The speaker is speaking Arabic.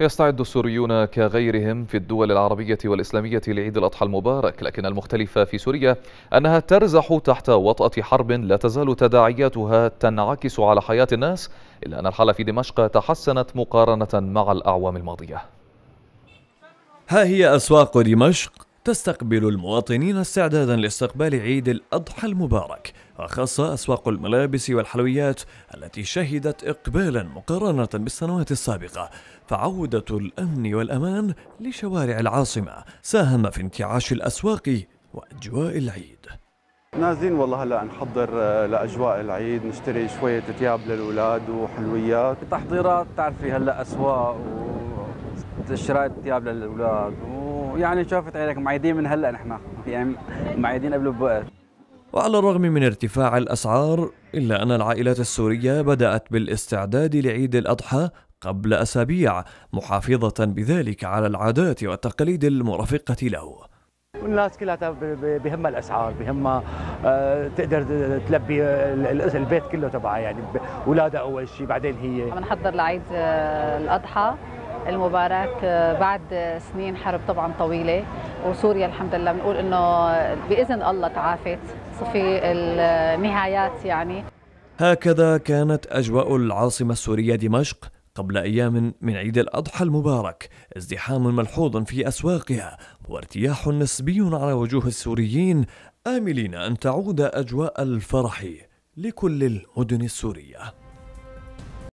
يستعد السوريون كغيرهم في الدول العربية والإسلامية لعيد الأضحى المبارك لكن المختلف في سوريا أنها ترزح تحت وطأة حرب لا تزال تداعياتها تنعكس على حياة الناس إلا أن الحالة في دمشق تحسنت مقارنة مع الأعوام الماضية ها هي أسواق دمشق تستقبل المواطنين استعدادا لاستقبال عيد الأضحى المبارك وخاصة أسواق الملابس والحلويات التي شهدت إقبالا مقارنة بالسنوات السابقة فعودة الأمن والأمان لشوارع العاصمة ساهم في انتعاش الأسواق وأجواء العيد نازلين والله هلا نحضر آه، لاجواء العيد نشتري شويه ثياب للاولاد وحلويات تحضيرات تعرفي هلا اسواق وشراء ثياب للاولاد و... يعني شافت عليك معيدين من هلا نحن يعني معيدين قبل بوقت وعلى الرغم من ارتفاع الأسعار إلا أن العائلات السورية بدأت بالاستعداد لعيد الأضحى قبل أسابيع محافظة بذلك على العادات والتقاليد المرافقة له الناس كلها بهمها الاسعار بهمها آه، تقدر تلبي البيت كله تبعها يعني اولادها اول شيء بعدين هي بنحضر لعيد آه، الاضحى المباراة آه، بعد سنين حرب طبعا طويلة وسوريا الحمد لله بنقول انه باذن الله تعافت في النهايات يعني هكذا كانت اجواء العاصمة السورية دمشق قبل أيام من عيد الأضحى المبارك ازدحام ملحوظ في أسواقها وارتياح نسبي على وجوه السوريين آملين أن تعود أجواء الفرح لكل المدن السورية